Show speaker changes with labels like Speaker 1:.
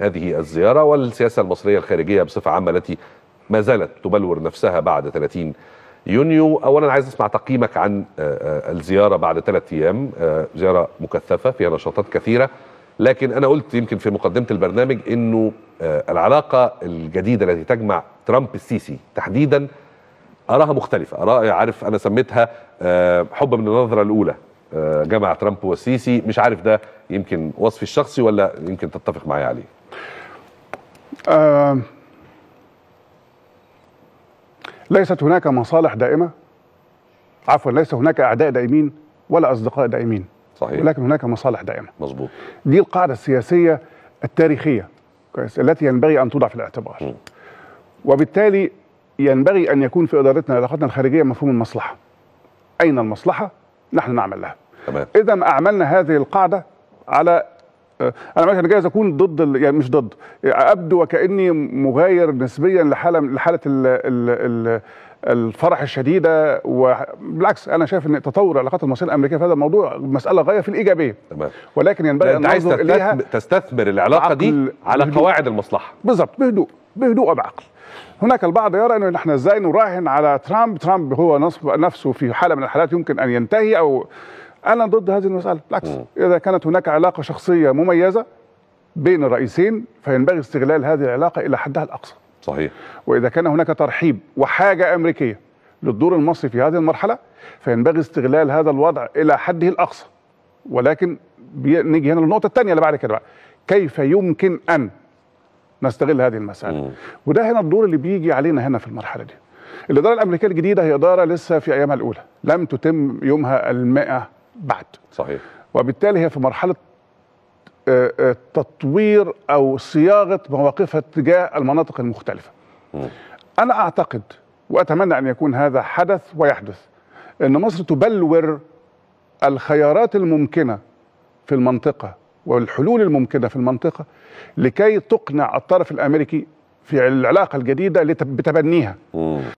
Speaker 1: هذه الزيارة والسياسة المصرية الخارجية بصفة عامة التي ما زالت تبلور نفسها بعد 30 يونيو أولا عايز أسمع تقييمك عن آه، آه، الزيارة بعد ثلاثة أيام آه، زيارة مكثفة فيها نشاطات كثيرة لكن أنا قلت يمكن في مقدمة البرنامج أنه العلاقة الجديدة التي تجمع ترامب السيسي تحديدا أراها مختلفة أراها عارف أنا سميتها حب من النظرة الأولى آه، جمع ترامب والسيسي مش عارف ده يمكن وصفي الشخصي ولا يمكن تتفق معي عليه
Speaker 2: آه، ليست هناك مصالح دائمه عفوا ليس هناك اعداء دائمين ولا اصدقاء دائمين صحيح ولكن هناك مصالح دائمه مظبوط دي القاعده السياسيه التاريخيه كويس التي ينبغي ان توضع في الاعتبار م. وبالتالي ينبغي ان يكون في ادارتنا علاقاتنا الخارجيه مفهوم المصلحه اين المصلحه نحن نعمل لها تمام اذا اعملنا هذه القاعده على آه، انا مثلا جايز اكون ضد يعني مش ضد ابدو وكاني مغاير نسبيا لحاله لحاله ال ال ال الفرح الشديده وبالعكس انا شايف ان تطور العلاقات المصريه الامريكيه في هذا الموضوع مساله غايه في الايجابيه تمام ولكن ينبغي ان ننظر اليها
Speaker 1: تستثمر العلاقه دي على قواعد المصلحه
Speaker 2: بالظبط بهدوء بهدوء وبعقل هناك البعض يرى انه نحن ازاي نراهن على ترامب ترامب هو نفسه في حاله من الحالات يمكن ان ينتهي او انا ضد هذه المساله بالعكس اذا كانت هناك علاقه شخصيه مميزه بين الرئيسين فينبغي استغلال هذه العلاقه الى حدها الاقصى صحيح واذا كان هناك ترحيب وحاجه امريكيه للدور المصري في هذه المرحله فينبغي استغلال هذا الوضع الى حده الاقصى ولكن نيجي هنا للنقطه الثانيه اللي بعد كده بقى كيف يمكن ان نستغل هذه المساله مم. وده هنا الدور اللي بيجي علينا هنا في المرحله دي الاداره الامريكيه الجديده هي اداره لسه في ايامها الاولى لم تتم يومها المئة بعد صحيح وبالتالي هي في مرحله آه، آه، تطوير او صياغه مواقفها تجاه المناطق المختلفه مم. انا اعتقد واتمنى ان يكون هذا حدث ويحدث ان مصر تبلور الخيارات الممكنه في المنطقه والحلول الممكنه في المنطقه لكي تقنع الطرف الامريكي في العلاقه الجديده بتبنيها